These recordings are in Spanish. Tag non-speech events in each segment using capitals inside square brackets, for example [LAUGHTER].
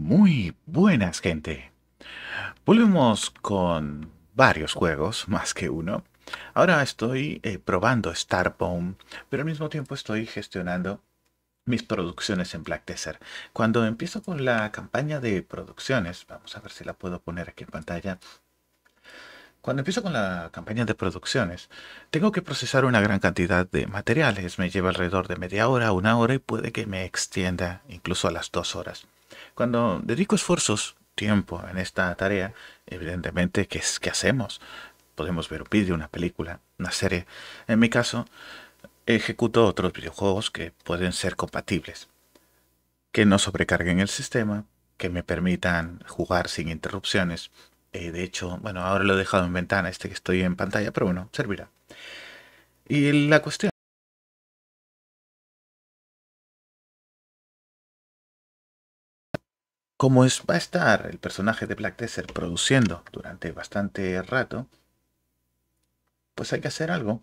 muy buenas, gente. Volvemos con varios juegos, [LAUGHS] más que uno. Ahora estoy eh, probando Starbound, pero al mismo tiempo estoy gestionando mis producciones en Black Desert. Cuando empiezo con la campaña de producciones, vamos a ver si la puedo poner aquí en pantalla. Cuando empiezo con la campaña de producciones, tengo que procesar una gran cantidad de materiales. Me lleva alrededor de media hora, una hora y puede que me extienda incluso a las dos horas. Cuando dedico esfuerzos, tiempo en esta tarea, evidentemente, ¿qué, es, que hacemos? Podemos ver un vídeo, una película, una serie. En mi caso, ejecuto otros videojuegos que pueden ser compatibles, que no sobrecarguen el sistema, que me permitan jugar sin interrupciones. Eh, de hecho, bueno, ahora lo he dejado en ventana, este que estoy en pantalla, pero bueno, servirá. Y la cuestión... como va a estar el personaje de Black Desert produciendo durante bastante rato, pues hay que hacer algo,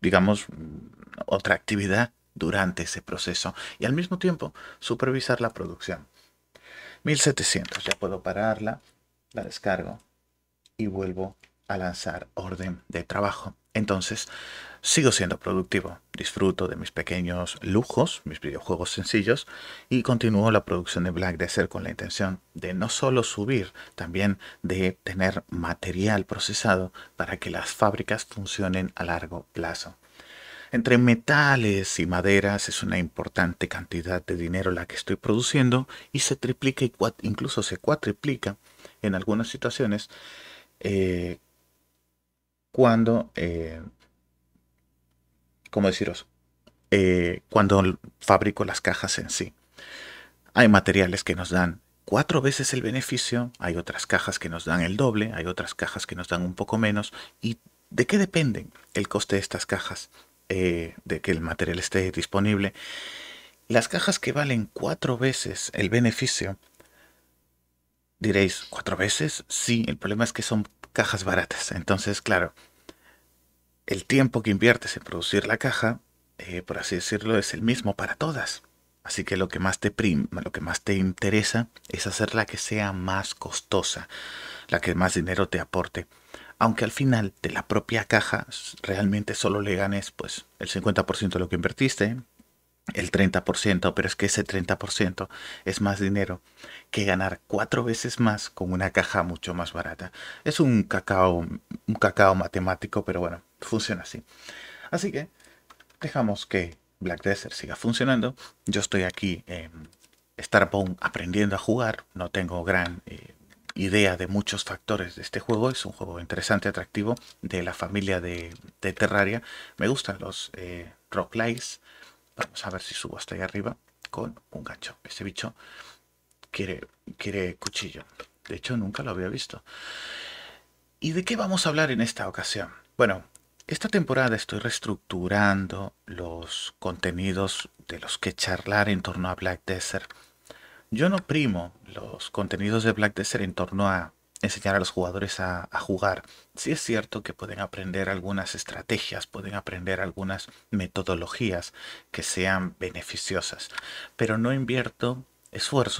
digamos, mm, otra actividad durante ese proceso y al mismo tiempo supervisar la producción. 1700, ya puedo pararla, la descargo y vuelvo a lanzar orden de trabajo. Entonces, Sigo siendo productivo, disfruto de mis pequeños lujos, mis videojuegos sencillos, y continúo la producción de Black Desert con la intención de no solo subir, también de tener material procesado para que las fábricas funcionen a largo plazo. Entre metales y maderas es una importante cantidad de dinero la que estoy produciendo y se triplica, y incluso se cuatriplica en algunas situaciones eh, cuando eh, ¿cómo deciros? Eh, cuando fabrico las cajas en sí. Hay materiales que nos dan cuatro veces el beneficio, hay otras cajas que nos dan el doble, hay otras cajas que nos dan un poco menos. ¿Y de qué dependen el coste de estas cajas? Eh, de que el material esté disponible. Las cajas que valen cuatro veces el beneficio, diréis, ¿cuatro veces? Sí, el problema es que son cajas baratas. Entonces, claro, el tiempo que inviertes en producir la caja, eh, por así decirlo, es el mismo para todas. Así que lo que más te prima, lo que más te interesa es hacer la que sea más costosa, la que más dinero te aporte. Aunque al final de la propia caja realmente solo le ganes pues el 50% de lo que invertiste, el 30%, pero es que ese 30% es más dinero que ganar cuatro veces más con una caja mucho más barata. Es un cacao, un cacao matemático, pero bueno, funciona así. Así que dejamos que Black Desert siga funcionando. Yo estoy aquí en Starbound aprendiendo a jugar. No tengo gran eh, idea de muchos factores de este juego. Es un juego interesante, atractivo, de la familia de, Terraria. Me gustan los eh, rock lights. Vamos a ver si subo hasta ahí arriba con un gancho. Ese bicho quiere, quiere cuchillo. De hecho, nunca lo había visto. ¿Y de qué vamos a hablar en esta ocasión? Bueno, esta temporada estoy reestructurando los contenidos de los que charlar en torno a Black Desert. Yo no primo los contenidos de Black Desert en torno a enseñar a los jugadores a, jugar. Sí es cierto que pueden aprender algunas estrategias, pueden aprender algunas metodologías que sean beneficiosas, pero no invierto esfuerzo.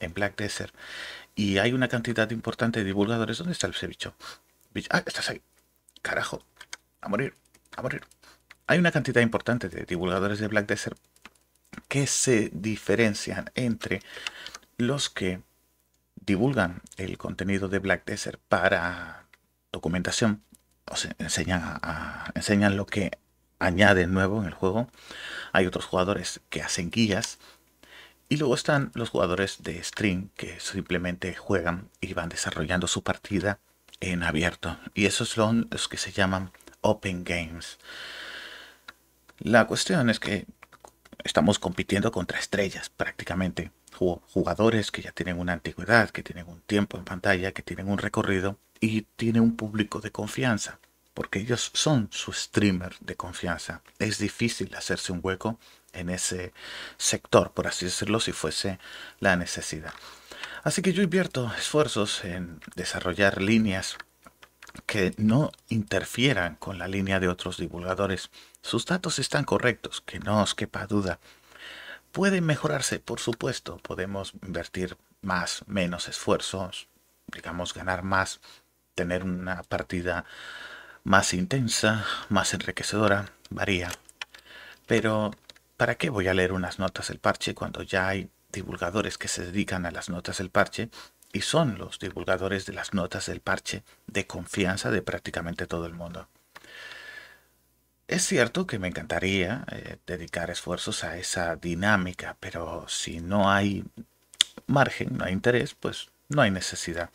en Black Desert y hay una cantidad importante de divulgadores. ¿Dónde está el bicho? Ah, estás ahí. Carajo. A morir. A morir. Hay una cantidad importante de divulgadores de Black Desert que se diferencian entre los que divulgan el contenido de Black Desert para documentación, o sea, enseñan, enseñan lo que añade nuevo en el juego. Hay otros jugadores que hacen guías y luego están los jugadores de stream que simplemente juegan y van desarrollando su partida en abierto. Y esos son los que se llaman Open Games. La cuestión es que estamos compitiendo contra estrellas prácticamente. Jugadores que ya tienen una antigüedad, que tienen un tiempo en pantalla, que tienen un recorrido y tienen un público de confianza. Porque ellos son su streamer de confianza. Es difícil hacerse un hueco en ese sector, por así decirlo, si fuese la necesidad. Así que yo invierto esfuerzos en desarrollar líneas que no interfieran con la línea de otros divulgadores. Sus datos están correctos, que no os quepa duda. Pueden mejorarse, por supuesto. Podemos invertir más, menos esfuerzos, digamos, ganar más, tener una partida más intensa, más enriquecedora, varía. Pero ¿para qué voy a leer unas notas del parche cuando ya hay divulgadores que se dedican a las notas del parche y son los divulgadores de las notas del parche de confianza de prácticamente todo el mundo? Es cierto que me encantaría eh, dedicar esfuerzos a esa dinámica, pero si no hay margen, no hay interés, pues no hay necesidad.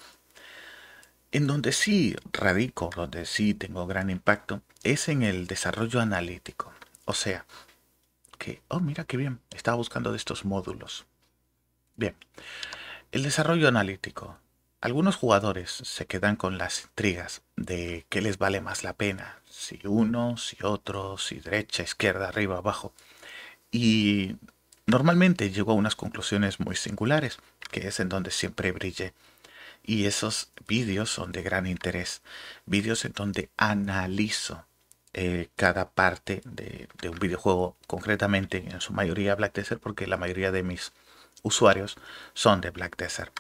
En donde sí radico, donde sí tengo gran impacto, es en el desarrollo analítico. O sea, que, oh, mira qué bien, estaba buscando de estos módulos. Bien, el desarrollo analítico. Algunos jugadores se quedan con las intrigas de qué les vale más la pena, si uno, si otro, si derecha, izquierda, arriba, abajo. Y normalmente llego a unas conclusiones muy singulares, que es en donde siempre brille. Y esos vídeos son de gran interés, vídeos en donde analizo eh, cada parte de, de, un videojuego, concretamente en su mayoría Black Desert, porque la mayoría de mis usuarios son de Black Desert.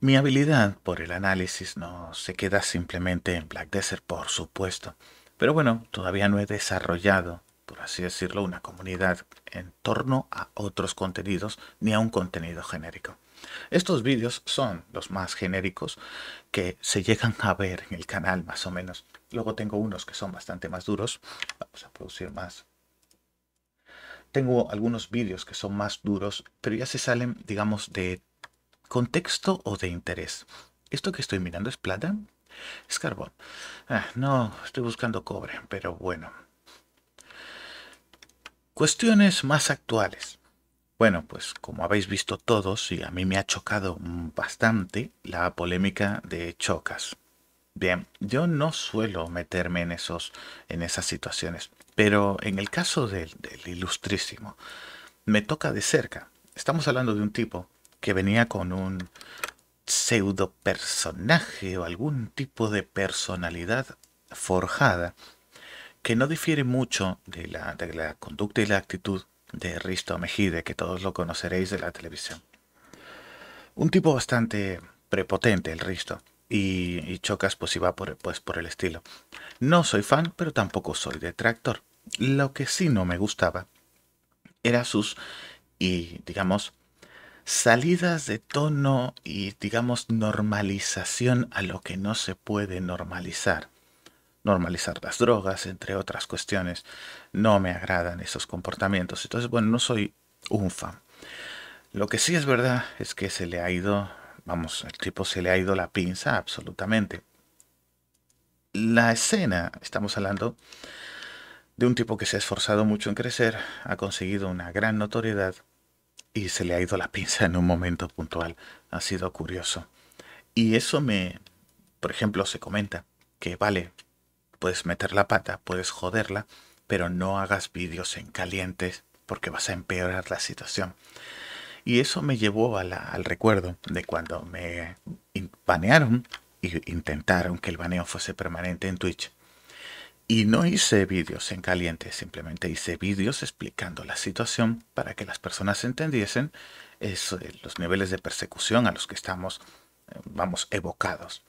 Mi habilidad por el análisis no se queda simplemente en Black Desert, por supuesto, pero bueno, todavía no he desarrollado, por así decirlo, una comunidad en torno a otros contenidos ni a un contenido genérico. Estos vídeos son los más genéricos que se llegan a ver en el canal más o menos. Luego tengo unos que son bastante más duros. Vamos a producir más. Tengo algunos vídeos que son más duros, pero ya se salen, digamos, de contexto o de interés. ¿Esto que estoy mirando es plata? Es carbón. Ah, no, estoy buscando cobre, pero bueno. Cuestiones más actuales. Bueno, pues como habéis visto todos, y a mí me ha chocado bastante la polémica de Chocas. Bien, yo no suelo meterme en, esos, en esas situaciones, pero en el caso del, del ilustrísimo, me toca de cerca. Estamos hablando de un tipo que venía con un pseudo personaje o algún tipo de personalidad forjada que no difiere mucho de la, de la conducta y la actitud de Risto Mejide, que todos lo conoceréis de la televisión. Un tipo bastante prepotente, el Risto y, Chocas pues iba por, pues, por el estilo. No soy fan, pero tampoco soy detractor. Lo que sí no me gustaba era sus, y digamos, salidas de tono y digamos normalización a lo que no se puede normalizar. Normalizar las drogas, entre otras cuestiones. No me agradan esos comportamientos. Entonces, bueno, no soy un fan. Lo que sí es verdad es que se le ha ido vamos, el tipo se le ha ido la pinza absolutamente. La escena, estamos hablando de un tipo que se ha esforzado mucho en crecer, ha conseguido una gran notoriedad y se le ha ido la pinza en un momento puntual. Ha sido curioso. Y eso me, por ejemplo, se comenta que vale, puedes meter la pata, puedes joderla, pero no hagas vídeos en calientes porque vas a empeorar la situación. Y eso me llevó al recuerdo de cuando me banearon e intentaron que el baneo fuese permanente en Twitch. Y no hice vídeos en caliente, simplemente hice vídeos explicando la situación para que las personas entendiesen eh, los niveles de persecución a los que estamos, eh, vamos, evocados.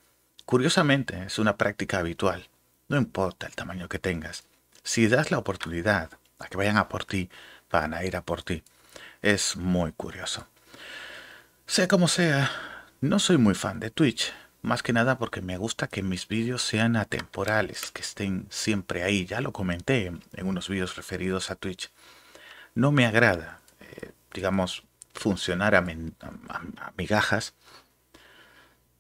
Curiosamente, es una práctica habitual, no importa el tamaño que tengas. Si das la oportunidad a que vayan a por ti, van a ir a por ti. Es muy curioso. Sea como sea, no soy muy fan de Twitch, más que nada porque me gusta que mis vídeos sean atemporales, que estén siempre ahí. Ya lo comenté en unos vídeos referidos a Twitch. No me agrada, eh, digamos, funcionar a, migajas.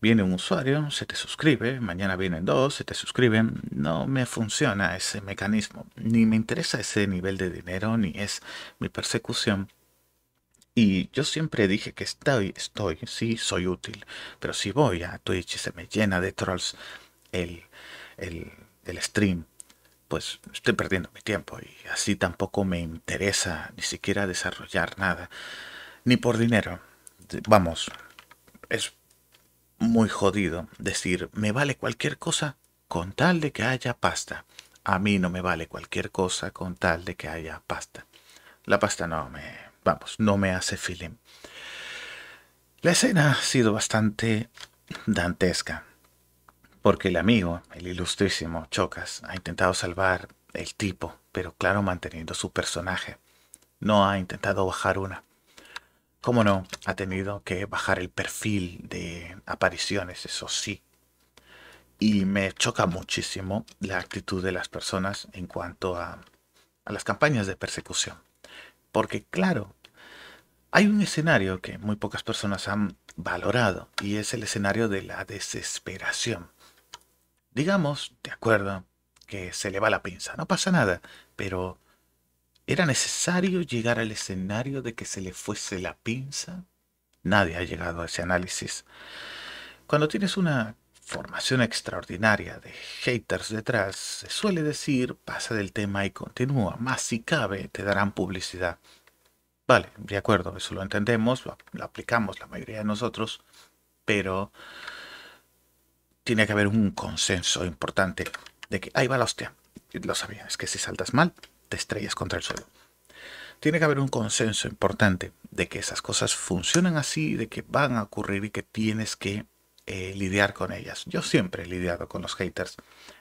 Viene un usuario, se te suscribe, mañana vienen dos, se te suscriben. No me funciona ese mecanismo. Ni me interesa ese nivel de dinero, ni es mi persecución y yo siempre dije que estoy, estoy, sí, soy útil. Pero si voy a Twitch y se me llena de trolls el, el, el stream, pues estoy perdiendo mi tiempo y así tampoco me interesa ni siquiera desarrollar nada, ni por dinero. Vamos, es muy jodido decir, me vale cualquier cosa con tal de que haya pasta. A mí no me vale cualquier cosa con tal de que haya pasta. La pasta no me vamos, no me hace feeling. La escena ha sido bastante dantesca, porque el amigo, el ilustrísimo Chocas, ha intentado salvar el tipo, pero claro, manteniendo su personaje. No ha intentado bajar una. Cómo no, ha tenido que bajar el perfil de apariciones, eso sí. Y me choca muchísimo la actitud de las personas en cuanto a, a las campañas de persecución. Porque claro, hay un escenario que muy pocas personas han valorado y es el escenario de la desesperación. Digamos, de acuerdo, que se le va la pinza, no pasa nada, pero ¿era necesario llegar al escenario de que se le fuese la pinza? Nadie ha llegado a ese análisis. Cuando tienes una formación extraordinaria de haters detrás, se suele decir pasa del tema y continúa, más si cabe te darán publicidad. Vale, de acuerdo, eso lo entendemos, lo, aplicamos la mayoría de nosotros, pero tiene que haber un consenso importante de que ahí va la hostia. Lo sabía, es que si saltas mal, te estrellas contra el suelo. Tiene que haber un consenso importante de que esas cosas funcionan así, de que van a ocurrir y que tienes que eh, lidiar con ellas. Yo siempre he lidiado con los haters.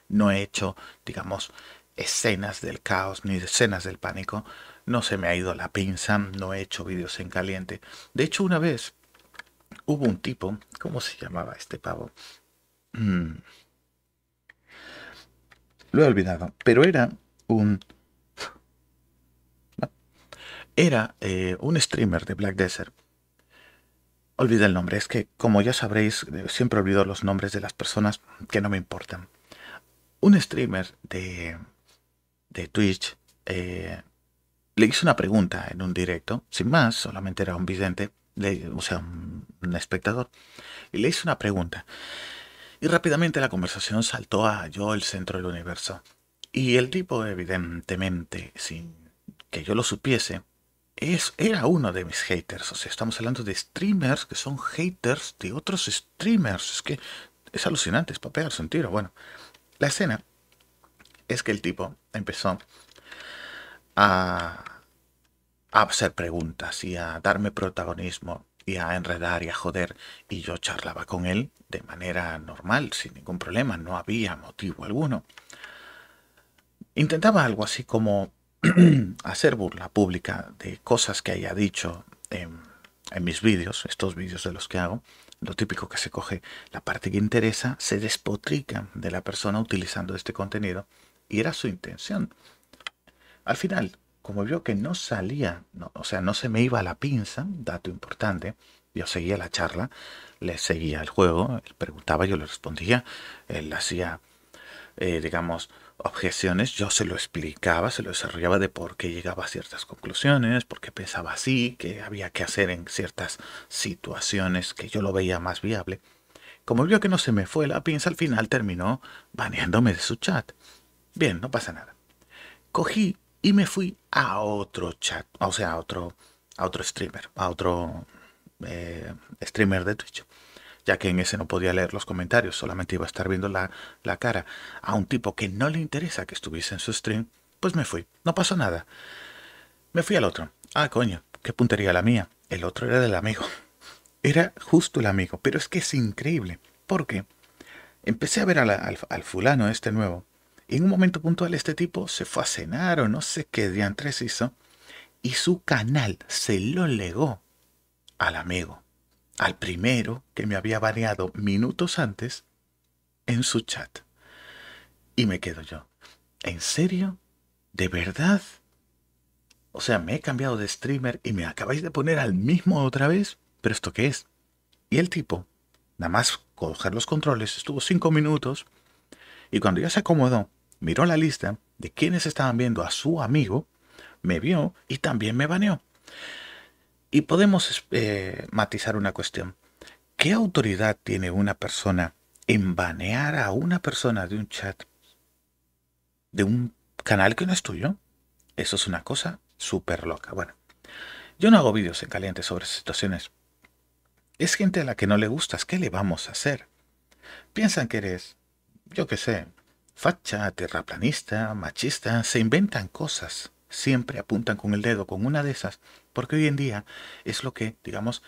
No he hecho, digamos, escenas del caos ni escenas del pánico no se me ha ido la pinza, no he hecho vídeos en caliente. De hecho, una vez hubo un tipo, ¿cómo se llamaba este pavo? Mm. Lo he olvidado, pero era un... Era eh, un streamer de Black Desert. Olvida el nombre, es que como ya sabréis, eh, siempre olvido los nombres de las personas que no me importan. Un streamer de, de Twitch eh, le hice una pregunta en un directo, sin más, solamente era un vidente, o sea, un, espectador, y le hice una pregunta. Y rápidamente la conversación saltó a yo, el centro del universo. Y el tipo, evidentemente, sin que yo lo supiese, es, era uno de mis haters. O sea, estamos hablando de streamers que son haters de otros streamers. Es que es alucinante, es para pegarse un tiro. Bueno, la escena es que el tipo empezó a, hacer preguntas y a darme protagonismo y a enredar y a joder. Y yo charlaba con él de manera normal, sin ningún problema, no había motivo alguno. Intentaba algo así como [CLEARS THROAT] hacer burla pública de cosas que haya dicho en, en mis vídeos, estos vídeos de los que hago. Lo típico que se coge la parte que interesa, se despotrica de la persona utilizando este contenido y era su intención. Al final, como vio que no salía, no, o sea, no se me iba la pinza, dato importante, yo seguía la charla, le seguía el juego, él preguntaba, yo le respondía, él hacía, eh, digamos, objeciones, yo se lo explicaba, se lo desarrollaba de por qué llegaba a ciertas conclusiones, por qué pensaba así, qué había que hacer en ciertas situaciones que yo lo veía más viable. Como vio que no se me fue la pinza, al final terminó baneándome de su chat. Bien, no pasa nada. Cogí y me fui a otro chat, o sea, a otro, a otro streamer, a otro eh, streamer de Twitch, ya que en ese no podía leer los comentarios, solamente iba a estar viendo la, cara. A un tipo que no le interesa que estuviese en su stream, pues me fui, no pasó nada. Me fui al otro. Ah, coño, qué puntería la mía. El otro era del amigo. [LAUGHS] Era justo el amigo, pero es que es increíble, porque empecé a ver al fulano este nuevo, en un momento puntual este tipo se fue a cenar o no sé qué diantres hizo y su canal se lo legó al amigo, al primero que me había baneado minutos antes en su chat. Y me quedo yo. ¿En serio? ¿De verdad? O sea, me he cambiado de streamer y me acabáis de poner al mismo otra vez. ¿Pero esto qué es? Y el tipo, nada más coger los controles, estuvo cinco minutos y cuando ya se acomodó, miró la lista de quienes estaban viendo a su amigo, me vio y también me baneó. Y podemos eh, matizar una cuestión. ¿Qué autoridad tiene una persona en banear a una persona de un chat de un canal que no es tuyo? Eso es una cosa súper loca. Bueno, yo no hago vídeos en caliente sobre situaciones. Es gente a la que no le gustas. ¿Qué le vamos a hacer? Piensan que eres, yo qué sé, Facha, terraplanista, machista, se inventan cosas. Siempre apuntan con el dedo con una de esas, porque hoy en día es lo que, digamos,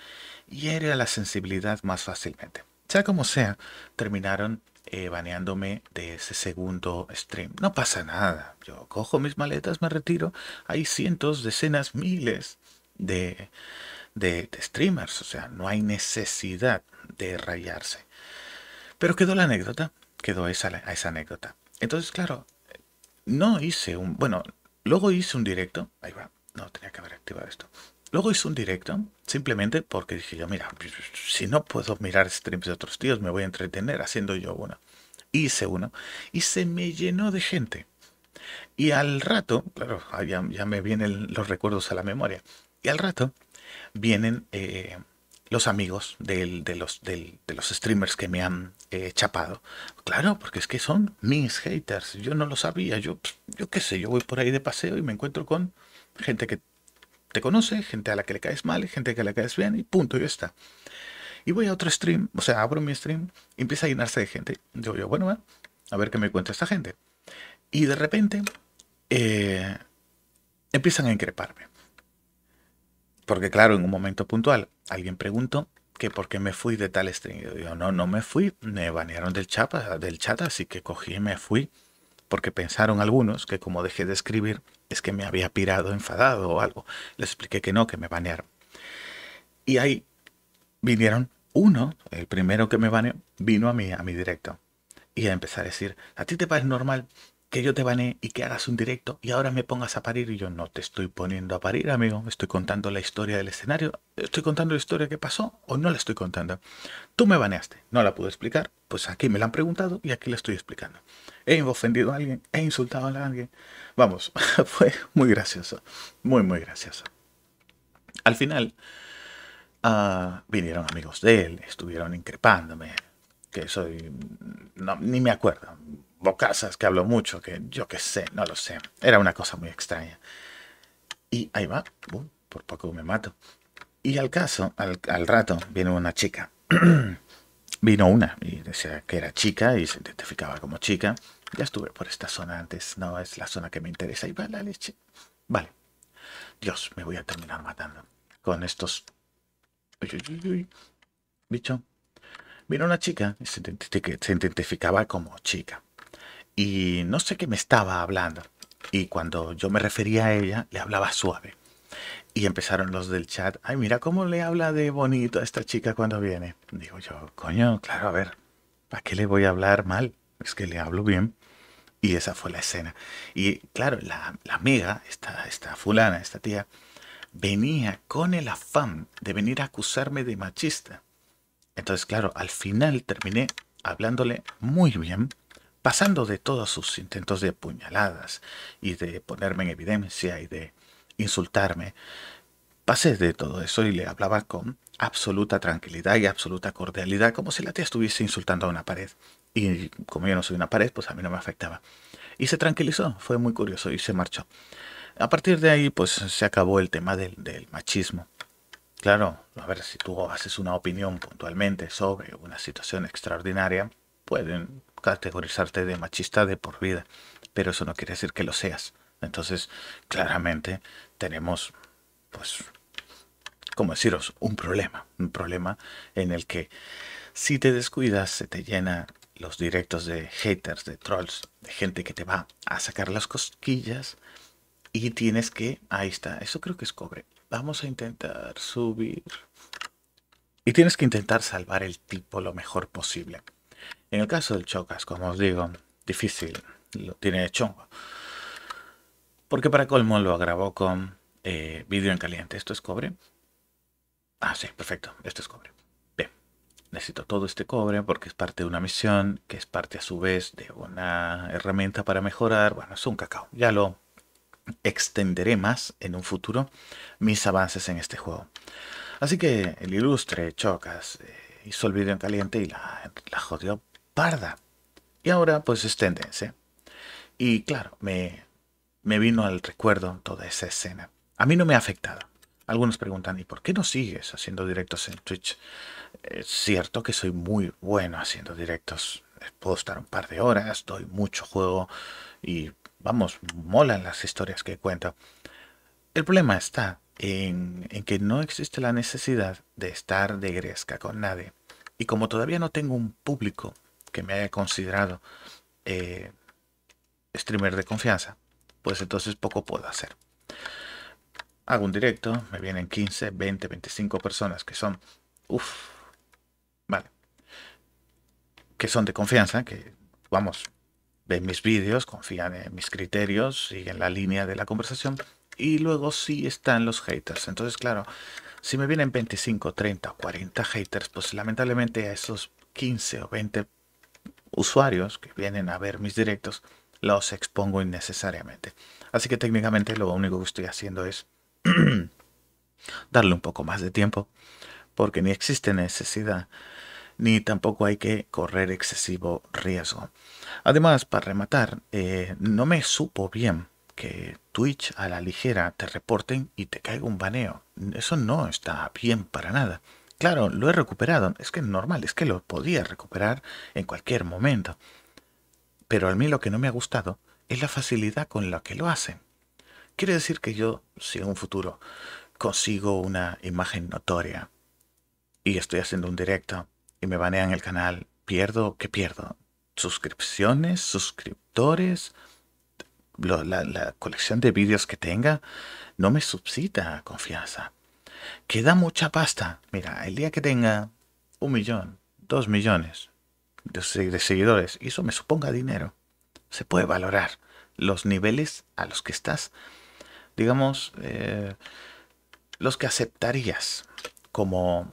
hiere a la sensibilidad más fácilmente. Sea como sea, terminaron eh, baneándome de ese segundo stream. No pasa nada. Yo cojo mis maletas, me retiro. Hay cientos, decenas, miles de, de streamers. O sea, no hay necesidad de rayarse. Pero quedó la anécdota quedó esa, esa anécdota. Entonces, claro, no hice un... Bueno, luego hice un directo. Ahí va, no tenía que haber activado esto. Luego hice un directo, simplemente porque dije yo, mira, si no puedo mirar streams de otros tíos, me voy a entretener haciendo yo uno. Hice uno y se me llenó de gente. Y al rato, claro, ya, ya me vienen los recuerdos a la memoria. Y al rato vienen eh, los amigos de, los, de los streamers que me han chapado. Claro, porque es que son mis haters. Yo no lo sabía. Yo, yo qué sé, yo voy por ahí de paseo y me encuentro con gente que te conoce, gente a la que le caes mal, gente que le caes bien y punto, y ya está. Y voy a otro stream, o sea, abro mi stream empieza a llenarse de gente. Yo, yo bueno, a ver qué me cuenta esta gente. Y de repente eh, empiezan a increparme. Porque claro, en un momento puntual alguien preguntó que porque me fui de tal stream. Yo no, no me fui, me banearon del chat, del chat, así que cogí y me fui, porque pensaron algunos que como dejé de escribir, es que me había pirado enfadado o algo. Les expliqué que no, que me banearon. Y ahí vinieron uno, el primero que me baneó, vino a mí a mi directo. Y a empezar a decir, ¿a ti te parece normal que yo te bané y que hagas un directo y ahora me pongas a parir y yo no te estoy poniendo a parir, amigo, estoy contando la historia del escenario, estoy contando la historia que pasó o no la estoy contando. Tú me baneaste, no la pude explicar, pues aquí me la han preguntado y aquí la estoy explicando. He ofendido a alguien, he insultado a alguien. Vamos, [LAUGHS] fue muy gracioso, muy, muy gracioso. Al final, ah, vinieron amigos de él, estuvieron increpándome, que soy... No, ni me acuerdo bocazas que hablo mucho, que yo qué sé, no lo sé. Era una cosa muy extraña. Y ahí va, uh, por poco me mato. Y al caso, al, rato, viene una chica. [CLEARS THROAT] vino una y decía que era chica y se identificaba como chica. Ya estuve por esta zona antes, no es la zona que me interesa. Y va la leche. Vale. Dios, me voy a terminar matando con estos... Bicho. Vino una chica y se identificaba como chica y no sé qué me estaba hablando. Y cuando yo me refería a ella, le hablaba suave. Y empezaron los del chat, ay, mira cómo le habla de bonito a esta chica cuando viene. Digo yo, coño, claro, a ver, ¿para qué le voy a hablar mal? Es que le hablo bien. Y esa fue la escena. Y claro, la, amiga, esta, esta fulana, esta tía, venía con el afán de venir a acusarme de machista. Entonces, claro, al final terminé hablándole muy bien pasando de todos sus intentos de puñaladas y de ponerme en evidencia y de insultarme, pasé de todo eso y le hablaba con absoluta tranquilidad y absoluta cordialidad, como si la tía estuviese insultando a una pared. Y como yo no soy una pared, pues a mí no me afectaba. Y se tranquilizó, fue muy curioso y se marchó. A partir de ahí, pues se acabó el tema del, del machismo. Claro, a ver, si tú haces una opinión puntualmente sobre una situación extraordinaria, pueden categorizarte de machista de por vida, pero eso no quiere decir que lo seas. Entonces, claramente tenemos, pues, como deciros, un problema, un problema en el que si te descuidas se te llena los directos de haters, de trolls, de gente que te va a sacar las cosquillas y tienes que, ahí está, eso creo que es cobre. Vamos a intentar subir. Y tienes que intentar salvar el tipo lo mejor posible. En el caso del Chocas, como os digo, difícil, lo tiene chongo. Porque para colmo lo grabó con eh, vídeo en caliente. ¿Esto es cobre? Ah, sí, perfecto, esto es cobre. Bien, necesito todo este cobre porque es parte de una misión, que es parte a su vez de una herramienta para mejorar. Bueno, es un cacao, ya lo extenderé más en un futuro mis avances en este juego. Así que el ilustre Chocas eh, hizo el vídeo en caliente y la jodió y ahora pues es Y claro, me, vino al recuerdo toda esa escena. A mí no me ha afectado. Algunos preguntan, ¿y por qué no sigues haciendo directos en Twitch? Es eh, cierto que soy muy bueno haciendo directos. Eh, puedo estar un par de horas, doy mucho juego y vamos, molan las historias que cuento. El problema está en, en, que no existe la necesidad de estar de gresca con nadie. Y como todavía no tengo un público me haya considerado eh, streamer de confianza, pues entonces poco puedo hacer. Hago un directo, me vienen 15, 20, 25 personas que son, uff, vale, que son de confianza, que vamos, ven mis vídeos, confían en mis criterios, siguen la línea de la conversación y luego sí están los haters. Entonces, claro, si me vienen 25, 30 40 haters, pues lamentablemente a esos 15 o 20 usuarios que vienen a ver mis directos, los expongo innecesariamente. Así que técnicamente lo único que estoy haciendo es [CLEARS THROAT] darle un poco más de tiempo, porque ni existe necesidad, ni tampoco hay que correr excesivo riesgo. Además, para rematar, eh, no me supo bien que Twitch a la ligera te reporten y te caiga un baneo. Eso no está bien para nada. Claro, lo he recuperado. Es que es normal, es que lo podía recuperar en cualquier momento. Pero a mí lo que no me ha gustado es la facilidad con la que lo hacen. Quiere decir que yo, si en un futuro consigo una imagen notoria y estoy haciendo un directo y me banean el canal, pierdo, ¿qué pierdo? Suscripciones, suscriptores, la, la colección de vídeos que tenga, no me suscita confianza que da mucha pasta. Mira, el día que tenga un millón, dos millones de, seguidores, y eso me suponga dinero, se puede valorar los niveles a los que estás, digamos, eh, los que aceptarías como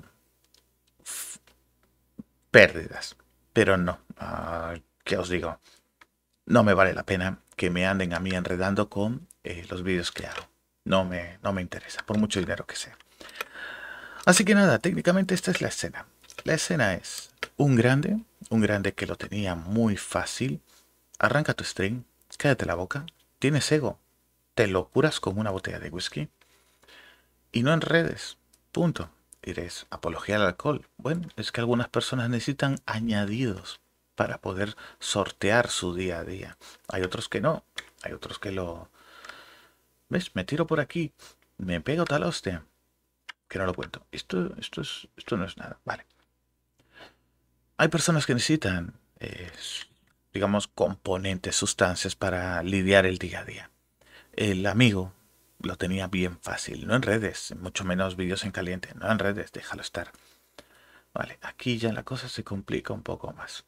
pérdidas. Pero no, que ah, ¿qué os digo? No me vale la pena que me anden a mí enredando con eh, los vídeos que hago. No me, no me interesa, por mucho dinero que sea. Así que nada, técnicamente esta es la escena. La escena es un grande, un grande que lo tenía muy fácil. Arranca tu string, cállate la boca, tienes ego, te lo curas con una botella de whisky y no enredes. Punto. eres apología al alcohol. Bueno, es que algunas personas necesitan añadidos para poder sortear su día a día. Hay otros que no, hay otros que lo... ¿Ves? Me tiro por aquí, me pego tal hostia que no lo cuento. Esto, esto, es, esto no es nada, vale. Hay personas que necesitan, digamos, componentes, sustancias para lidiar el día a día. El amigo lo tenía bien fácil, no en redes, mucho menos vídeos en caliente, no en redes, déjalo estar. Vale, aquí ya la cosa se complica un poco más.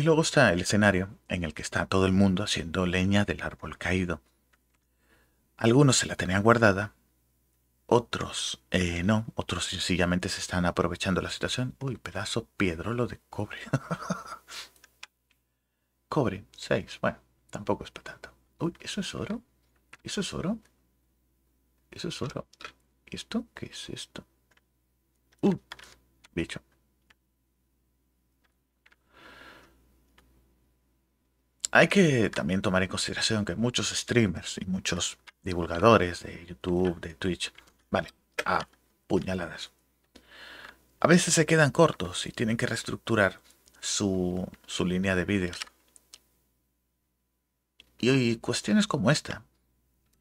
Y luego está el escenario en el que está todo el mundo haciendo leña del árbol caído. Algunos se la tenían guardada, otros eh, no, otros sencillamente se están aprovechando la situación. Uy, pedazo lo de cobre. [LAUGHS] cobre, seis. Bueno, tampoco es para tanto. Uy, ¿eso es oro? ¿Eso es oro? ¿Eso es oro? ¿Esto? ¿Qué es esto? Uh, bicho. hay que también tomar en consideración que muchos streamers y muchos divulgadores de YouTube, de Twitch, vale, a puñaladas. A veces se quedan cortos y tienen que reestructurar su, línea de vídeos. y cuestiones como esta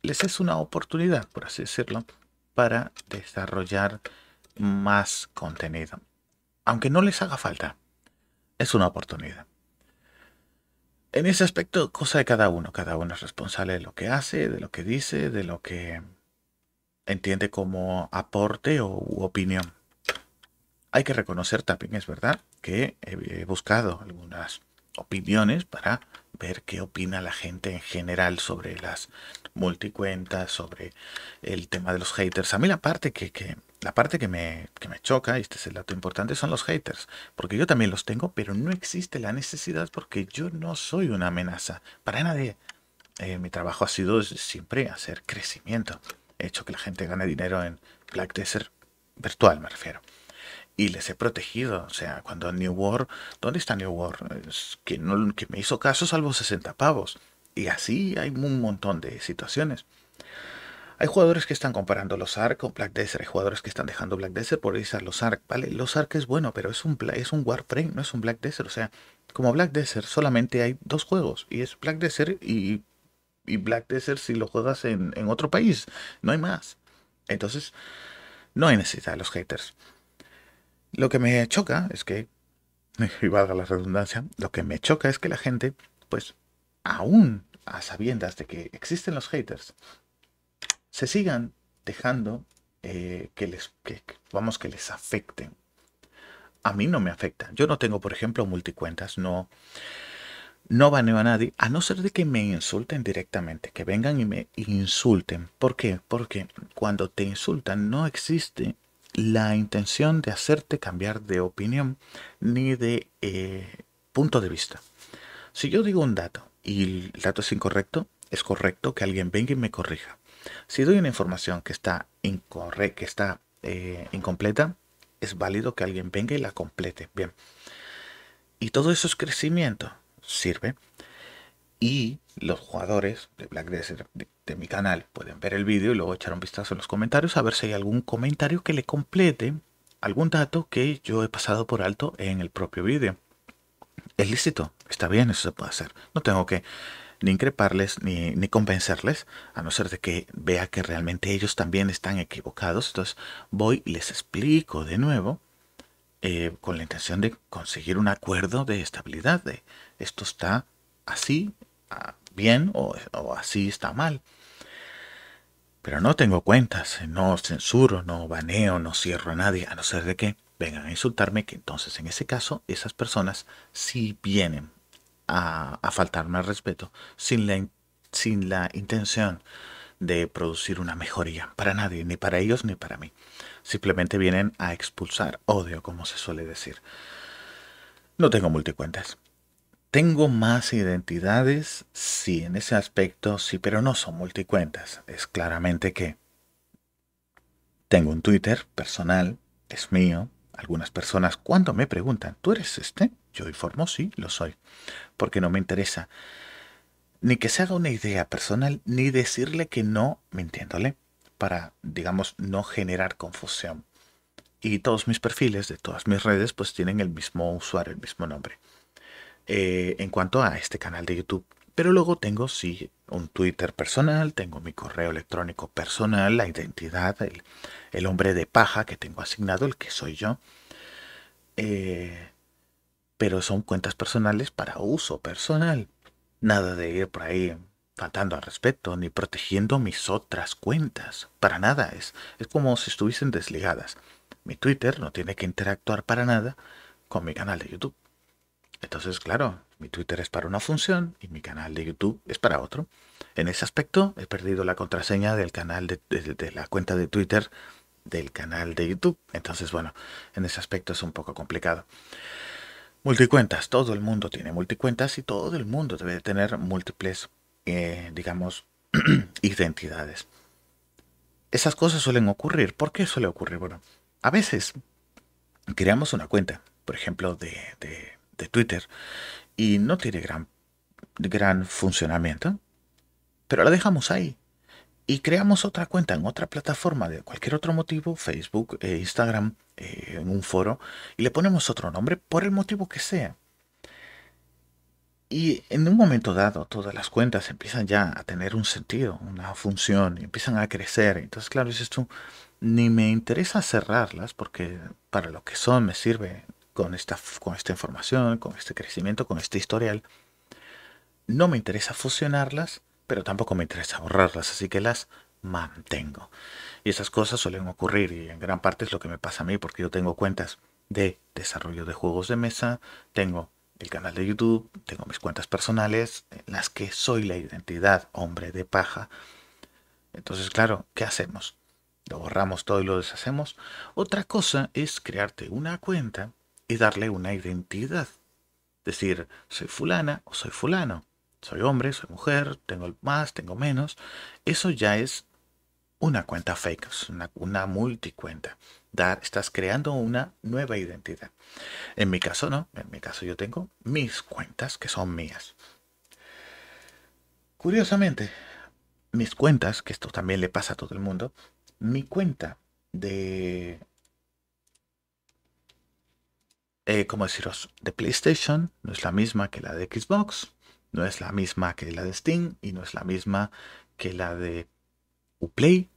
les es una oportunidad, por así decirlo, para desarrollar más contenido. Aunque no les haga falta, es una oportunidad en ese aspecto, cosa de cada uno. Cada uno es responsable de lo que hace, de lo que dice, de lo que entiende como aporte o u opinión. Hay que reconocer también, es verdad, que he, buscado algunas opiniones para ver qué opina la gente en general sobre las multicuentas, sobre el tema de los haters. A mí la parte que, que la parte que me, me choca, y este es el dato importante, son los haters. Porque yo también los tengo, pero no existe la necesidad porque yo no soy una amenaza para nadie. Eh, mi trabajo ha sido siempre hacer crecimiento. He hecho que la gente gane dinero en Black Desert virtual, me refiero. Y les he protegido. O sea, cuando New World, ¿dónde está New World? que, no, que me hizo caso salvo 60 pavos. Y así hay un montón de situaciones. Hay jugadores que están comparando los arc con Black Desert, hay jugadores que están dejando Black Desert por irse a los arc, ¿vale? Los arc es bueno, pero es un, es un Warframe, no es un Black Desert. O sea, como Black Desert solamente hay dos juegos, y es Black Desert y, y Black Desert si lo juegas en, en otro país, no hay más. Entonces, no hay necesidad de los haters. Lo que me choca es que, [LAUGHS] y valga la redundancia, lo que me choca es que la gente, pues, aún a sabiendas de que existen los haters, se sigan dejando eh, que les, vamos, que les afecten. A mí no me afecta. Yo no tengo, por ejemplo, multicuentas, no, no baneo a nadie, a no ser de que me insulten directamente, que vengan y me insulten. ¿Por qué? Porque cuando te insultan no existe la intención de hacerte cambiar de opinión ni de eh, punto de vista. Si yo digo un dato y el dato es incorrecto, es correcto que alguien venga y me corrija. Si doy una información que está incorrecta, que está eh, incompleta, es válido que alguien venga y la complete. Bien. Y todo eso es crecimiento. Sirve. Y los jugadores de Black Desert de, de mi canal pueden ver el vídeo y luego echar un vistazo en los comentarios a ver si hay algún comentario que le complete algún dato que yo he pasado por alto en el propio vídeo. Es lícito, está bien, eso se puede hacer. No tengo que ni increparles, ni, convencerles, a no ser de que vea que realmente ellos también están equivocados. Entonces voy y les explico de nuevo eh, con la intención de conseguir un acuerdo de estabilidad, de esto está así, ah, bien o, o así está mal. Pero no tengo cuentas, no censuro, no baneo, no cierro a nadie, a no ser de que vengan a insultarme, que entonces en ese caso esas personas sí vienen a, faltarme respeto sin la, sin la intención de producir una mejoría para nadie, ni para ellos ni para mí. Simplemente vienen a expulsar odio, como se suele decir. No tengo multicuentas. Tengo más identidades, sí, en ese aspecto sí, pero no son multicuentas. Es claramente que tengo un Twitter personal, es mío. Algunas personas cuando me preguntan, ¿tú eres este? Yo informo, sí, lo soy, porque no me interesa ni que se haga una idea personal, ni decirle que no, mintiéndole, para, digamos, no generar confusión. Y todos mis perfiles de todas mis redes pues tienen el mismo usuario, el mismo nombre. Eh, en cuanto a este canal de YouTube, pero luego tengo sí un Twitter personal, tengo mi correo electrónico personal, la identidad, el, el hombre de paja que tengo asignado, el que soy yo. Eh, pero son cuentas personales para uso personal. Nada de ir por ahí faltando al respeto ni protegiendo mis otras cuentas. Para nada, es, es como si estuviesen desligadas. Mi Twitter no tiene que interactuar para nada con mi canal de YouTube. Entonces, claro, mi Twitter es para una función y mi canal de YouTube es para otro. En ese aspecto, he perdido la contraseña del canal de la cuenta de Twitter del canal de YouTube. Entonces, bueno, en ese aspecto es un poco complicado. Multicuentas, todo el mundo tiene multicuentas y todo el mundo debe tener múltiples, eh, digamos, [CLEARS THROAT] identidades. Esas cosas suelen ocurrir. ¿Por qué suele ocurrir? Bueno, a veces creamos una cuenta, por ejemplo, de, Twitter y no tiene gran, gran funcionamiento, pero la dejamos ahí y creamos otra cuenta en otra plataforma de cualquier otro motivo, Facebook, eh, Instagram, eh, en un foro y le ponemos otro nombre por el motivo que sea. Y en un momento dado, todas las cuentas empiezan ya a tener un sentido, una función, empiezan a crecer. Entonces, claro, dices tú, ni me interesa cerrarlas porque para lo que son me sirve con esta, con esta información, con este crecimiento, con este historial. No me interesa fusionarlas, pero tampoco me interesa borrarlas, así que las mantengo. Y esas cosas suelen ocurrir y en gran parte es lo que me pasa a mí porque yo tengo cuentas de desarrollo de juegos de mesa, tengo el canal de YouTube, tengo mis cuentas personales en las que soy la identidad hombre de paja. Entonces, claro, ¿qué hacemos? ¿Lo borramos todo y lo deshacemos? Otra cosa es crearte una cuenta y darle una identidad. Decir, soy fulana o soy fulano. Soy hombre, soy mujer, tengo más, tengo menos. Eso ya es una cuenta fake, una, una multicuenta. Dar, estás creando una nueva identidad. En mi caso no, en mi caso yo tengo mis cuentas que son mías. Curiosamente, mis cuentas, que esto también le pasa a todo el mundo, mi cuenta de... Eh, ¿Cómo deciros? De PlayStation no es la misma que la de Xbox, no es la misma que la de Steam y no es la misma que la de Uplay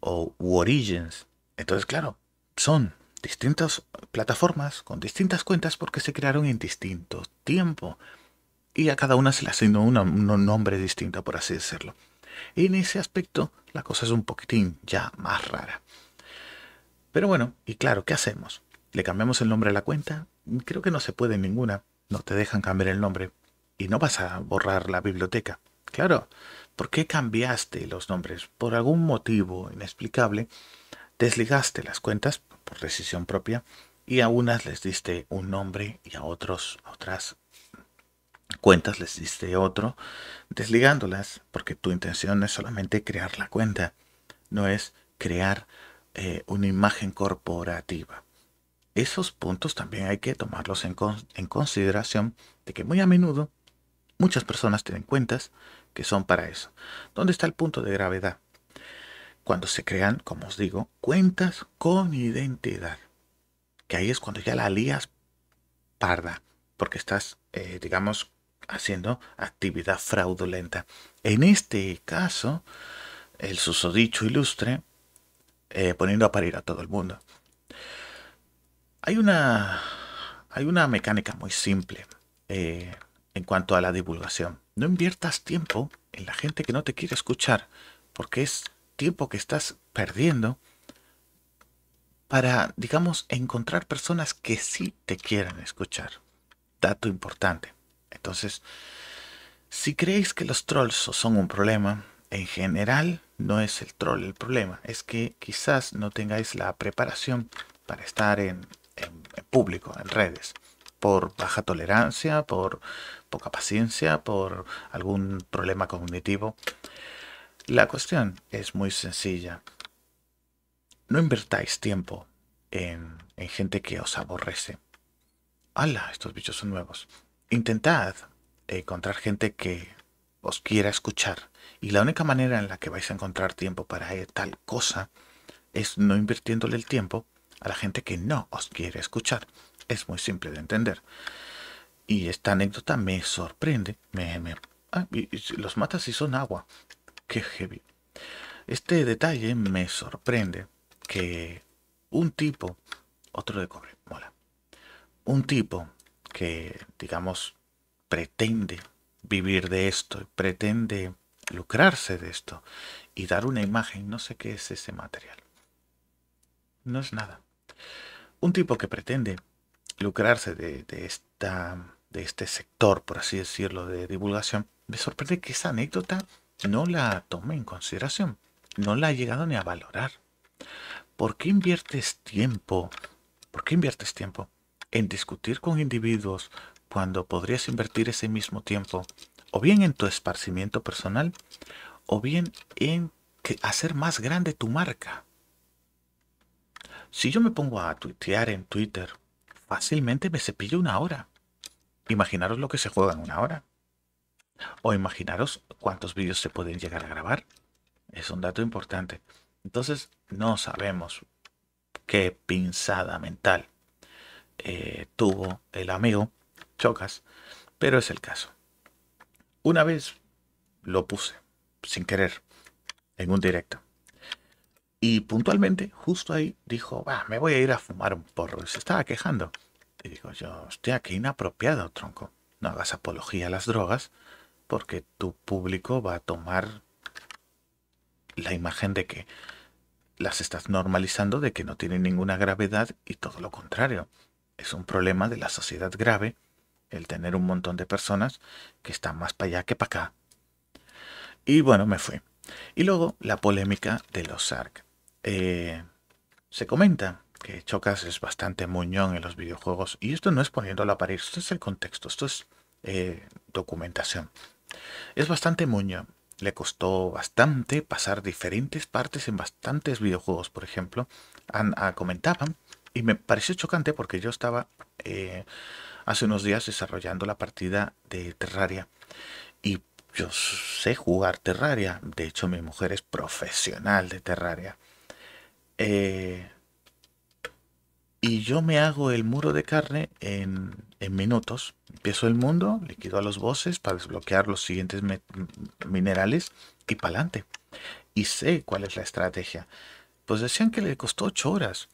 o Origins. Entonces, claro, son distintas plataformas con distintas cuentas porque se crearon en distinto tiempo. Y a cada una se le asignó un nombre distinto, por así decirlo. en ese aspecto, la cosa es un poquitín ya más rara. Pero bueno, y claro, ¿qué hacemos? ¿Le cambiamos el nombre a la cuenta? Creo que no se puede ninguna. No te dejan cambiar el nombre. Y no vas a borrar la biblioteca. Claro, ¿por qué cambiaste los nombres? Por algún motivo inexplicable, desligaste las cuentas por decisión propia y a unas les diste un nombre y a otros, otras cuentas les diste otro, desligándolas porque tu intención no es solamente crear la cuenta, no es crear eh, una imagen corporativa. Esos puntos también hay que tomarlos en consideración de que muy a menudo muchas personas tienen cuentas que son para eso. ¿Dónde está el punto de gravedad? Cuando se crean, como os digo, cuentas con identidad. Que ahí es cuando ya la lías parda, porque estás, eh, digamos, haciendo actividad fraudulenta. En este caso, el susodicho ilustre eh, poniendo a parir a todo el mundo. Hay una, hay una mecánica muy simple eh, en cuanto a la divulgación. No inviertas tiempo en la gente que no te quiere escuchar, porque es tiempo que estás perdiendo para, digamos, encontrar personas que sí te quieran escuchar. Dato importante. Entonces, si creéis que los trolls son un problema, en general no es el troll el problema, es que quizás no tengáis la preparación para estar en, público, en redes por baja tolerancia, por poca paciencia, por algún problema cognitivo. La cuestión es muy sencilla. No invertáis tiempo en, gente que os aborrece. ¡Hala! Estos bichos son nuevos. Intentad encontrar gente que os quiera escuchar. Y la única manera en la que vais a encontrar tiempo para tal cosa es no invirtiéndole el tiempo a la gente que no os quiere escuchar es muy simple de entender. Y esta anécdota me sorprende. Me, ah, los matas y son agua. Qué heavy. Este detalle me sorprende que un tipo, otro de cobre, mola. Un tipo que, digamos, pretende vivir de esto, pretende lucrarse de esto y dar una imagen, no sé qué es ese material. No es nada. Un tipo que pretende lucrarse de, esta, de este sector, por así decirlo, de divulgación, me sorprende que esa anécdota no la tome en consideración, no la ha llegado ni a valorar. ¿Por qué inviertes tiempo? ¿Por qué inviertes tiempo en discutir con individuos cuando podrías invertir ese mismo tiempo o bien en tu esparcimiento personal o bien en hacer más grande tu marca? Si yo me pongo a tuitear en Twitter fácilmente me cepillo una hora. Imaginaros lo que se juega en una hora. O imaginaros cuántos vídeos se pueden llegar a grabar. Es un dato importante. Entonces, no sabemos qué pinzada mental eh, tuvo el amigo Chocas, pero es el caso. Una vez lo puse, sin querer, en un directo. Y puntualmente, justo ahí, dijo, me voy a ir a fumar un porro. Y se estaba quejando. Y digo yo, hostia, qué inapropiado, tronco. No hagas apología a las drogas, porque tu público va a tomar la imagen de que las estás normalizando, de que no tienen ninguna gravedad y todo lo contrario. Es un problema de la sociedad grave el tener un montón de personas que están más para allá que para acá. Y bueno, me fui. Y luego la polémica de los ARC. Eh, se comenta que Chocas es bastante muñón en los videojuegos. Y esto no es poniéndolo a parir, esto es el contexto, esto es eh, documentación. Es bastante muñón. Le costó bastante pasar diferentes partes en bastantes videojuegos, por ejemplo. comentaban, y me pareció chocante porque yo estaba eh, hace unos días desarrollando la partida de Terraria. Y yo sé jugar Terraria. De hecho, mi mujer es profesional de Terraria. Eh, y yo me hago el muro de carne en, en minutos. Empiezo el mundo, liquido a los bosses para desbloquear los siguientes minerales y para adelante. Y sé cuál es la estrategia. Pues decían que le costó 8 horas.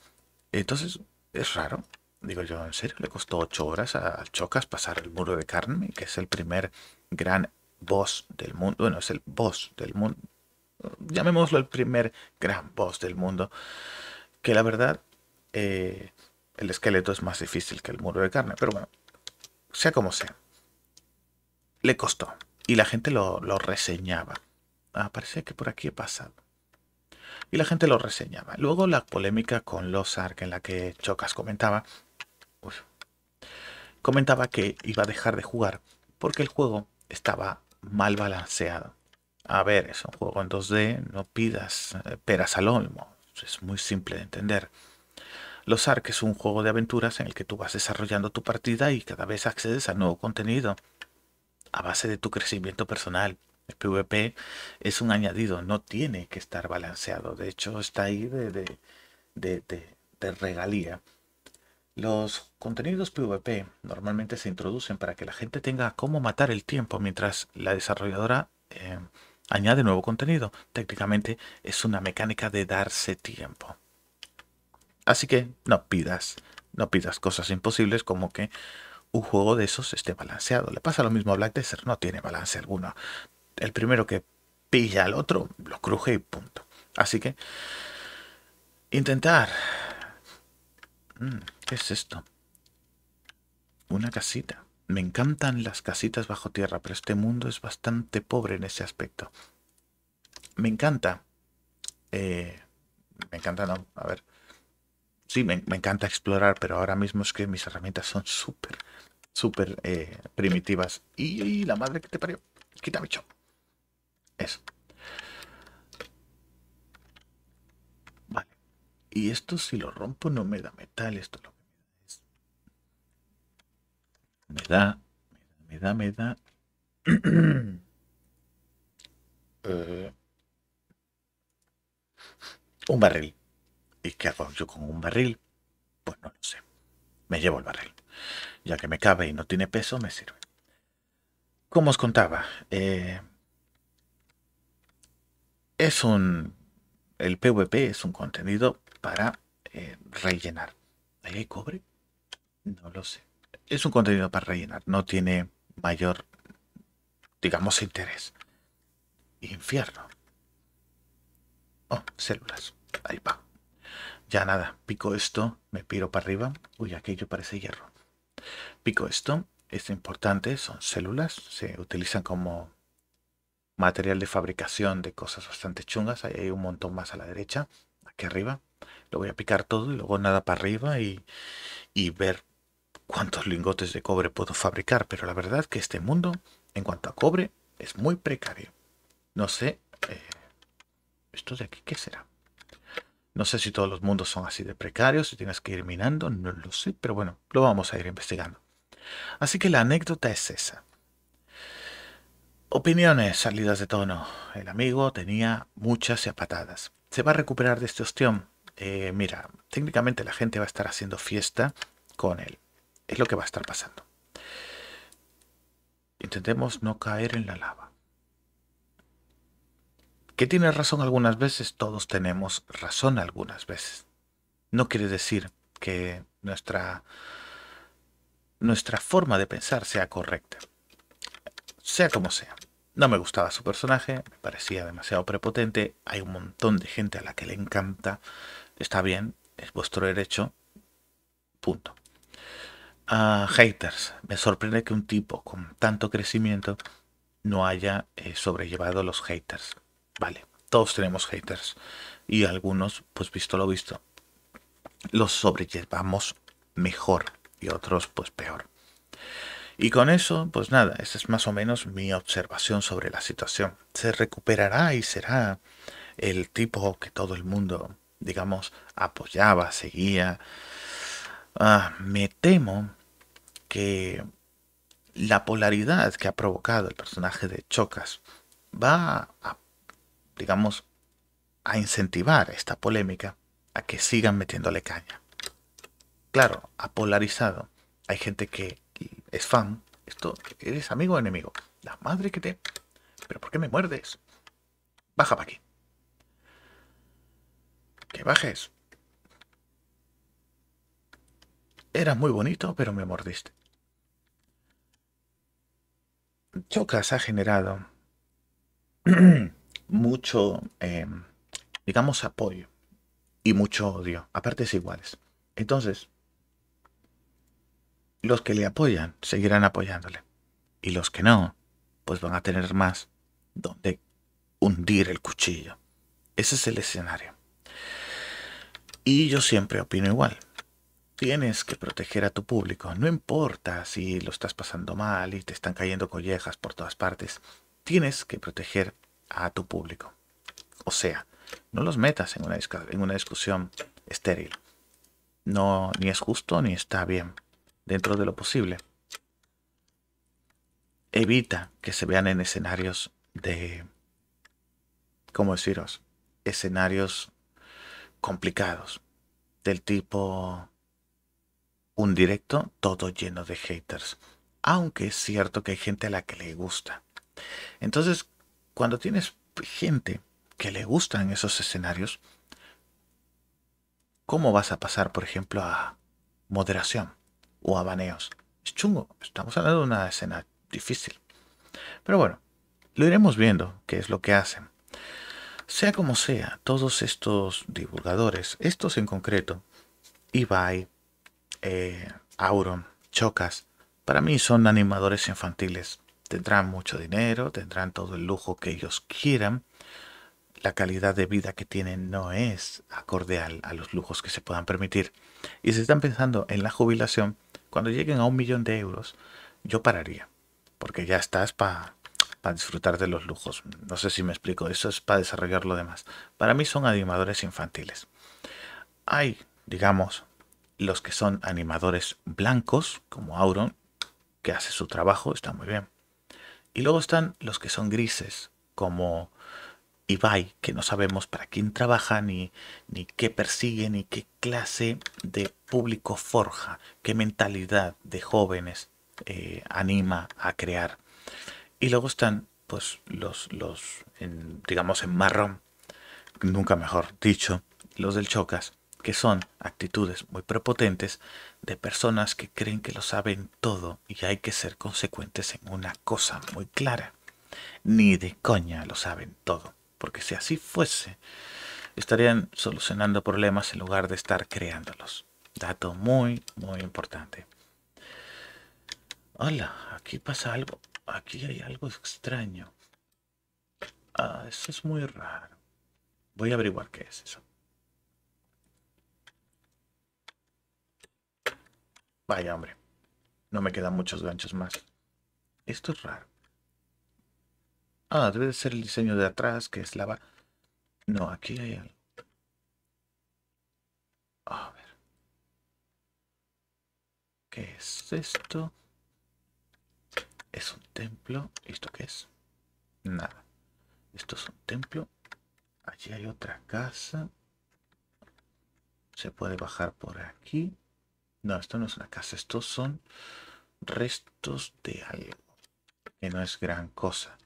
Entonces, es raro. Digo yo, ¿en serio le costó ocho horas al Chocas pasar el muro de carne? Que es el primer gran boss del mundo. Bueno, es el boss del mundo llamémoslo el primer gran boss del mundo, que la verdad eh, el esqueleto es más difícil que el muro de carne, pero bueno, sea como sea, le costó y la gente lo, reseñaba. Ah, parecía que por aquí he pasado. Y la gente lo reseñaba. Luego la polémica con los Ark en la que Chocas comentaba, comentaba que iba a dejar de jugar porque el juego estaba mal balanceado. A ver, es un juego en 2D, no pidas eh, peras al olmo. Es muy simple de entender. Los arcs es un juego de aventuras en el que tú vas desarrollando tu partida y cada vez accedes a nuevo contenido a base de tu crecimiento personal. El PvP es un añadido, no tiene que estar balanceado. De hecho, está ahí de, regalía. Los contenidos PvP normalmente se introducen para que la gente tenga cómo matar el tiempo mientras la desarrolladora eh, añade nuevo contenido. Técnicamente es una mecánica de darse tiempo. Así que no pidas, no pidas cosas imposibles como que un juego de esos esté balanceado. Le pasa lo mismo a Black Desert, no tiene balance alguno. El primero que pilla al otro, lo cruje y punto. Así que intentar. Mm, ¿Qué es esto? Una casita. Me encantan las casitas bajo tierra, pero este mundo es bastante pobre en ese aspecto. Me encanta. Eh, me encanta, no. A ver. Sí, me, encanta explorar, pero ahora mismo es que mis herramientas son súper, súper eh, primitivas. Y, la madre que te parió. Quita bicho. Eso. Vale. Y esto si lo rompo no me da metal, esto lo me da, me da, me da, [CLEARS THROAT] eh, un barril. ¿Y qué hago yo con un barril? Pues no lo sé. Me llevo el barril. Ya que me cabe y no tiene peso, me sirve. Como os contaba, eh, es un. El PvP es un contenido para eh, rellenar. ¿Ahí hay cobre? No lo sé es un contenido para rellenar, no tiene mayor, digamos, interés. Infierno. Oh, células. Ahí va. Ya nada, pico esto, me piro para arriba. Uy, aquello parece hierro. Pico esto, es importante, son células, se utilizan como material de fabricación de cosas bastante chungas. Ahí hay un montón más a la derecha, aquí arriba. Lo voy a picar todo y luego nada para arriba y, y ver cuántos lingotes de cobre puedo fabricar, pero la verdad es que este mundo, en cuanto a cobre, es muy precario. No sé... Eh, ¿Esto de aquí qué será? No sé si todos los mundos son así de precarios, si tienes que ir minando, no lo sé, pero bueno, lo vamos a ir investigando. Así que la anécdota es esa. Opiniones salidas de tono. El amigo tenía muchas y apatadas. Se va a recuperar de este ostión. Eh, mira, técnicamente la gente va a estar haciendo fiesta con él. Es lo que va a estar pasando. Intentemos no caer en la lava. Que tiene razón algunas veces, todos tenemos razón algunas veces. No quiere decir que nuestra, nuestra forma de pensar sea correcta. Sea como sea. No me gustaba su personaje, me parecía demasiado prepotente. Hay un montón de gente a la que le encanta. Está bien, es vuestro derecho. Punto. A haters. Me sorprende que un tipo con tanto crecimiento no haya eh, sobrellevado los haters. Vale, todos tenemos haters y algunos, pues visto lo visto, los sobrellevamos mejor y otros, pues peor. Y con eso, pues nada, esa es más o menos mi observación sobre la situación. Se recuperará y será el tipo que todo el mundo, digamos, apoyaba, seguía, Ah, me temo que la polaridad que ha provocado el personaje de Chocas va a, digamos, a incentivar esta polémica a que sigan metiéndole caña. Claro, ha polarizado. Hay gente que es fan. Esto, ¿eres amigo o enemigo? La madre que te... ¿Pero por qué me muerdes? Baja para aquí. Que bajes. era muy bonito, pero me mordiste. Chocas ha generado [CLEARS THROAT] mucho, em, digamos, apoyo y mucho odio, aparte partes iguales. Entonces, los que le apoyan seguirán apoyándole y los que no, pues van a tener más donde hundir el cuchillo. Ese es el escenario. Y yo siempre opino igual. Tienes que proteger a tu público, no importa si lo estás pasando mal y te están cayendo collejas por todas partes, tienes que proteger a tu público. O sea, no los metas en una, discusión estéril. No, ni es justo ni está bien, dentro de lo posible. Evita que se vean en escenarios de, ¿cómo deciros? Escenarios complicados, del tipo un directo todo lleno de haters. Aunque es cierto que hay gente a la que le gusta. Entonces, cuando tienes gente que le gustan esos escenarios, ¿cómo vas a pasar, por ejemplo, a moderación o a baneos? Es chungo, estamos hablando de una escena difícil. Pero bueno, lo iremos viendo, qué es lo que hacen. Sea como sea, todos estos divulgadores, estos en concreto, Ibai, eh, Auron, Chocas, para mí son animadores infantiles. Tendrán mucho dinero, tendrán todo el lujo que ellos quieran. La calidad de vida que tienen no es acorde a, los lujos que se puedan permitir. Y si están pensando en la jubilación, cuando lleguen a un millón de euros, yo pararía. Porque ya estás para disfrutar de los lujos. No sé si me explico, eso es para desarrollar lo demás. Para mí son animadores infantiles. Hay, digamos, los que son animadores blancos, como Auron, que hace su trabajo, está muy bien. Y luego están los que son grises, como Ibai, que no sabemos para quién trabaja, ni, ni qué persigue, ni qué clase de público forja, qué mentalidad de jóvenes eh, anima a crear. Y luego están, pues, los, los digamos, en marrón, nunca mejor dicho, los del Chocas, que son actitudes muy prepotentes de personas que creen que lo saben todo y hay que ser consecuentes en una cosa muy clara. Ni de coña lo saben todo, porque si así fuese, estarían solucionando problemas en lugar de estar creándolos. Dato muy, muy importante. Hola, aquí pasa algo. Aquí hay algo extraño. Ah, eso es muy raro. Voy a averiguar qué es eso. Vaya, hombre. No me quedan muchos ganchos más. Esto es raro. Ah, debe de ser el diseño de atrás, que es lava. No, aquí hay algo. A ver. ¿Qué es esto? Es un templo. ¿Esto qué es? Nada. Esto es un templo. Allí hay otra casa. Se puede bajar por aquí. No, esto no es una casa. Estos son restos de algo. Que no es gran cosa.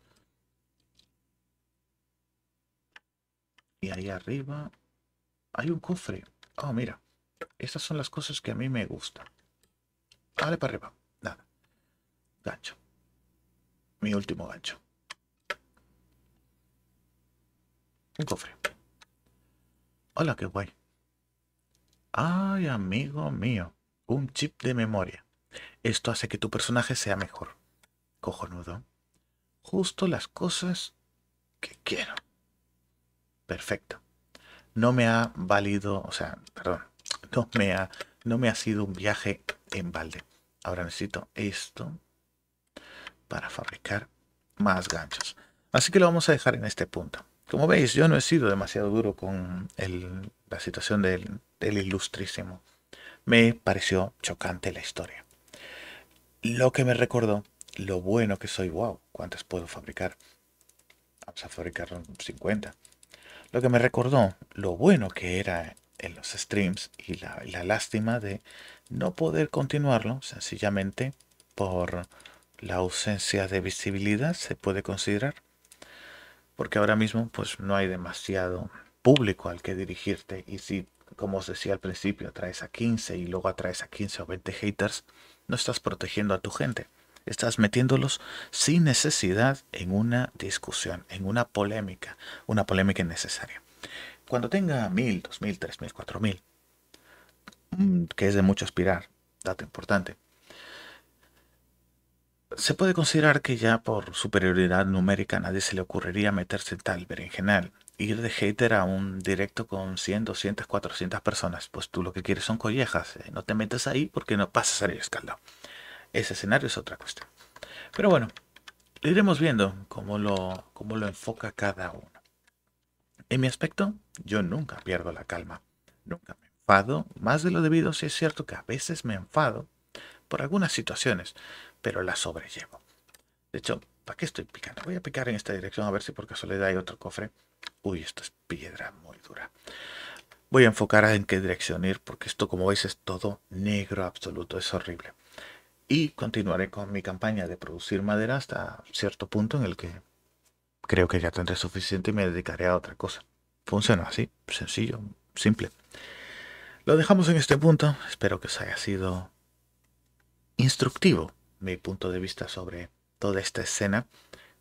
Y ahí arriba hay un cofre. Oh, mira. Estas son las cosas que a mí me gustan. Dale para arriba. Nada. Gancho. Mi último gancho. Un cofre. Hola, qué guay. Ay, amigo mío un chip de memoria. Esto hace que tu personaje sea mejor. Cojonudo. Justo las cosas que quiero. Perfecto. No me ha valido, o sea, perdón, no me ha, no me ha sido un viaje en balde. Ahora necesito esto para fabricar más ganchos. Así que lo vamos a dejar en este punto. Como veis, yo no he sido demasiado duro con la situación del ilustrísimo me pareció chocante la historia. Lo que me recordó lo bueno que soy, wow, ¿cuántas puedo fabricar? Vamos a fabricar 50. Lo que me recordó lo bueno que era en los streams y la, lástima de no poder continuarlo, sencillamente por la ausencia de visibilidad, se puede considerar. Porque ahora mismo pues no hay demasiado público al que dirigirte y si como os decía al principio, atraes a 15 y luego atraes a 15 o 20 haters, no estás protegiendo a tu gente. Estás metiéndolos sin necesidad en una discusión, en una polémica, una polémica innecesaria. Cuando tenga 1000, 2000, 3000, 4000, que es de mucho aspirar, dato importante, se puede considerar que ya por superioridad numérica nadie se le ocurriría meterse en tal berenjenal ir de hater a un directo con 100, 200, 400 personas. Pues tú lo que quieres son collejas. Eh, no te metas ahí porque no pasas a salir escaldado. Ese escenario es otra cuestión. Pero bueno, iremos viendo cómo lo, lo enfoca cada uno. En mi aspecto, yo nunca pierdo la calma. Nunca me enfado, más de lo debido, si es cierto que a veces me enfado por algunas situaciones, pero las sobrellevo. De hecho, ¿A qué estoy picando? Voy a picar en esta dirección a ver si por casualidad hay otro cofre. Uy, esto es piedra muy dura. Voy a enfocar en qué dirección ir porque esto, como veis, es todo negro absoluto. Es horrible. Y continuaré con mi campaña de producir madera hasta cierto punto en el que creo que ya tendré suficiente y me dedicaré a otra cosa. Funciona así, sencillo, simple. Lo dejamos en este punto. Espero que os haya sido instructivo mi punto de vista sobre toda esta escena.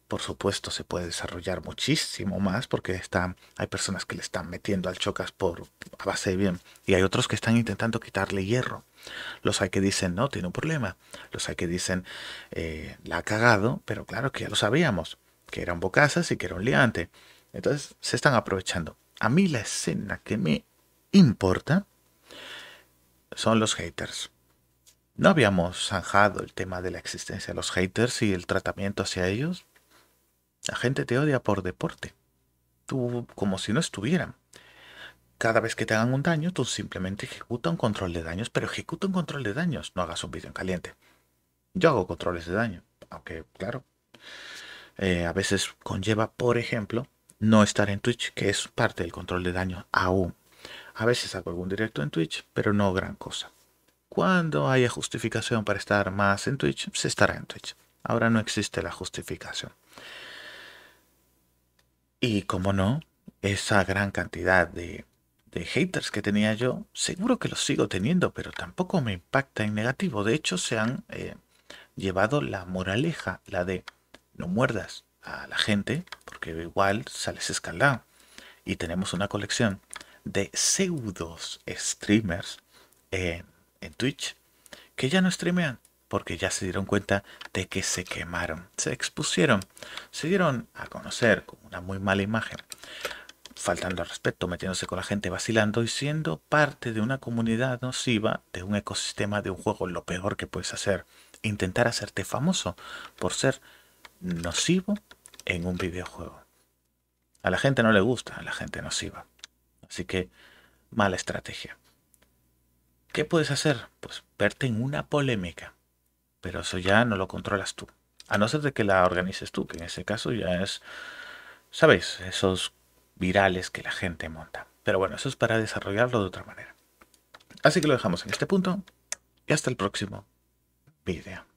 Por supuesto se puede desarrollar muchísimo más porque hay personas que le están metiendo al chocas por a base de bien y hay otros que están intentando quitarle hierro. Los hay que dicen, no, tiene un problema. Los hay que dicen, eh, la ha cagado, pero claro que ya lo sabíamos, que era un bocazas y que era un liante. Entonces se están aprovechando. A mí la escena que me importa son los haters. No habíamos zanjado el tema de la existencia de los haters y el tratamiento hacia ellos. La gente te odia por deporte. Tú, como si no estuvieran. Cada vez que te hagan un daño, tú simplemente ejecuta un control de daños, pero ejecuta un control de daños, no hagas un vídeo en caliente. Yo hago controles de daño, aunque, claro, eh, a veces conlleva, por ejemplo, no estar en Twitch, que es parte del control de daño aún. A veces hago algún directo en Twitch, pero no gran cosa. Cuando haya justificación para estar más en Twitch, se estará en Twitch. Ahora no existe la justificación. Y como no, esa gran cantidad de, haters que tenía yo, seguro que los sigo teniendo, pero tampoco me impacta en negativo. De hecho, se han eh, llevado la moraleja, la de no muerdas a la gente, porque igual sales escaldado. Y tenemos una colección de pseudos streamers en Twitch que ya no streamean porque ya se dieron cuenta de que se quemaron, se expusieron, se dieron a conocer con una muy mala imagen, faltando al respeto, metiéndose con la gente, vacilando y siendo parte de una comunidad nociva, de un ecosistema, de un juego, lo peor que puedes hacer, intentar hacerte famoso por ser nocivo en un videojuego. A la gente no le gusta, a la gente nociva. Así que mala estrategia. ¿Qué puedes hacer? Pues verte en una polémica. Pero eso ya no lo controlas tú. A no ser de que la organices tú, que en ese caso ya es, ¿sabéis? Esos virales que la gente monta. Pero bueno, eso es para desarrollarlo de otra manera. Así que lo dejamos en este punto y hasta el próximo video.